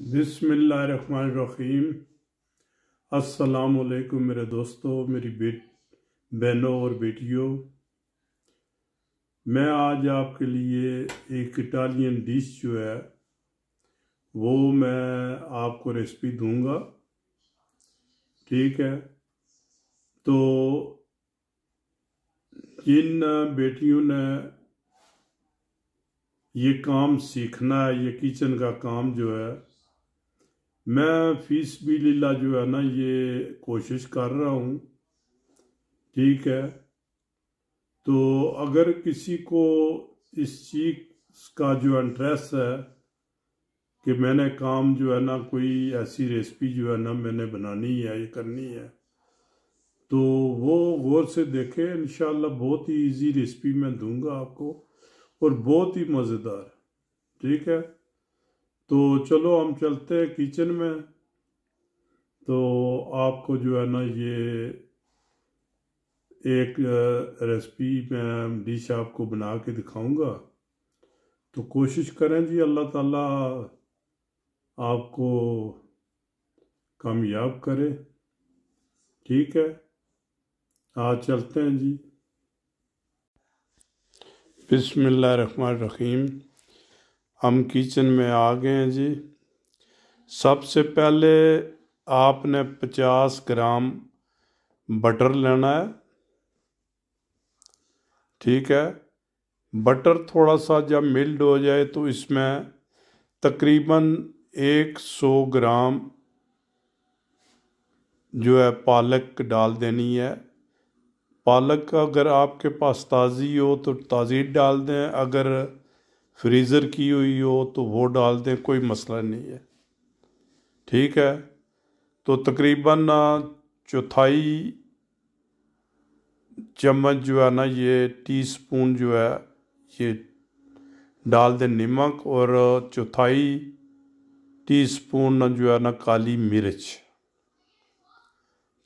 बिसमीम असलकुम मेरे दोस्तों मेरी बेट बहनों और बेटियों मैं आज आपके लिए एक इटालियन डिश जो है वो मैं आपको रेसिपी दूंगा ठीक है तो जिन बेटियों ने ये काम सीखना है ये किचन का काम जो है मैं फीस भी लीला जो है ना ये कोशिश कर रहा हूँ ठीक है तो अगर किसी को इस चीज का जो इंटरेस्ट है कि मैंने काम जो है ना कोई ऐसी रेसिपी जो है ना मैंने बनानी है ये करनी है तो वो गौर से देखें इन बहुत ही इजी रेसिपी मैं दूंगा आपको और बहुत ही मज़ेदार ठीक है तो चलो हम चलते हैं किचन में तो आपको जो है ना ये एक रेसिपी मैं डिश आपको बना के दिखाऊंगा तो कोशिश करें जी अल्लाह ताला आपको कामयाब करे ठीक है आज चलते हैं जी रहीम हम किचन में आ गए हैं जी सबसे पहले आपने 50 ग्राम बटर लेना है ठीक है बटर थोड़ा सा जब मिल्ड हो जाए तो इसमें तकरीबन 100 ग्राम जो है पालक डाल देनी है पालक अगर आपके पास ताज़ी हो तो ताज़ी डाल दें अगर फ्रीज़र की हुई हो तो वो डाल दें कोई मसला नहीं है ठीक है तो तकरीबन चौथाई चम्मच जो है ना ये टी स्पून जो है ये डाल दें नमक और चौथाई टी स्पून जो है ना काली मिर्च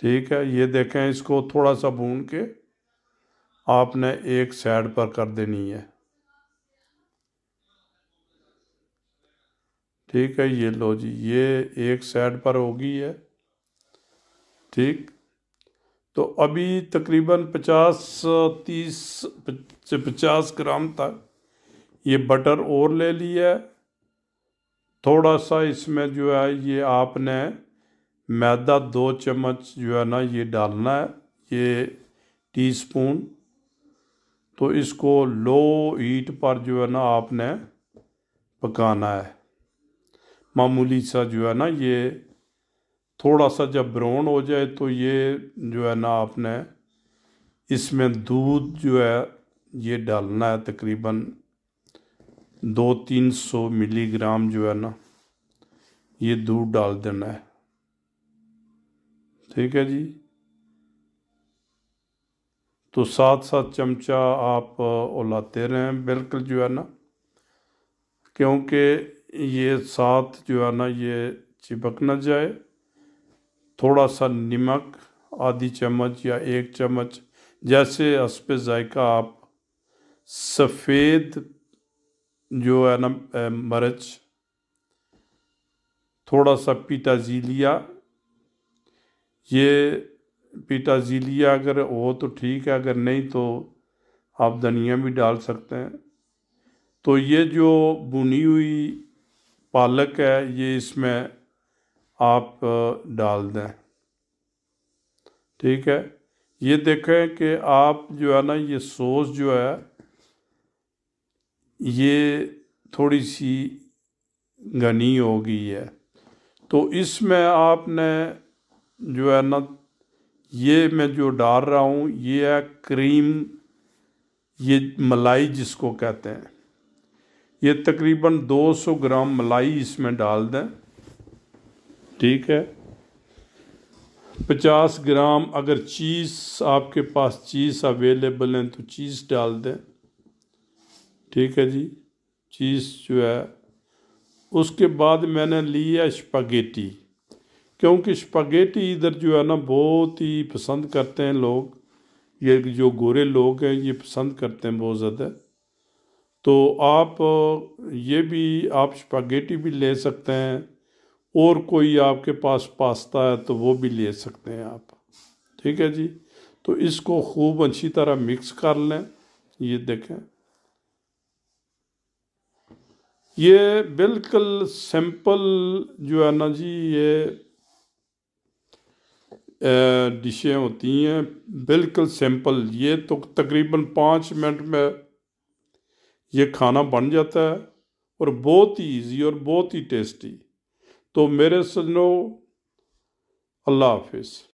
ठीक है ये देखें इसको थोड़ा सा भून के आपने एक साइड पर कर देनी है ठीक है ये लो जी ये एक साइड पर होगी है ठीक तो अभी तकरीबन पचास तीस पचास ग्राम तक ये बटर और ले लिया है थोड़ा सा इसमें जो है ये आपने मैदा दो चम्मच जो है ना ये डालना है ये टीस्पून तो इसको लो हीट पर जो है ना आपने पकाना है मामूली सा जो है ना ये थोड़ा सा जब ब्राउन हो जाए तो ये जो है ना आपने इसमें दूध जो है ये डालना है तकरीबन दो तीन सौ मिलीग्राम जो है ना ये दूध डाल देना है ठीक है जी तो सात सात चमचा आप ओलाते रहें बिल्कुल जो है ना क्योंकि ये साथ जो है ना ये चिपक ना जाए थोड़ा सा नमक आधी चम्मच या एक चम्मच जैसे हसब ज़ायका आप सफ़ेद जो है ना मरच थोड़ा सा पीटा जीलिया ये पीटा जीलिया अगर हो तो ठीक है अगर नहीं तो आप धनिया भी डाल सकते हैं तो ये जो बुनी हुई पालक है ये इसमें आप डाल दें ठीक है ये देखें कि आप जो है ना ये सॉस जो है ये थोड़ी सी घनी हो गई है तो इसमें आपने जो है ना ये मैं जो डाल रहा हूँ ये है क्रीम ये मलाई जिसको कहते हैं ये तकरीबन 200 ग्राम मलाई इसमें डाल दें ठीक है 50 ग्राम अगर चीज़ आपके पास चीज़ अवेलेबल है तो चीज़ डाल दें ठीक है जी चीज़ जो है उसके बाद मैंने लिया स्पगेटी क्योंकि स्पगेटी इधर जो है ना बहुत ही पसंद करते हैं लोग ये जो गोरे लोग हैं ये पसंद करते हैं बहुत ज़्यादा तो आप ये भी आप स्पागेटी भी ले सकते हैं और कोई आपके पास पास्ता है तो वो भी ले सकते हैं आप ठीक है जी तो इसको खूब अच्छी तरह मिक्स कर लें ये देखें ये बिल्कुल सिंपल जो है ना जी ये डिशें होती हैं बिल्कुल सिंपल ये तो तकरीबन पाँच मिनट में ये खाना बन जाता है और बहुत ही ईजी और बहुत ही टेस्टी तो मेरे सजनों अल्लाह हाफिज़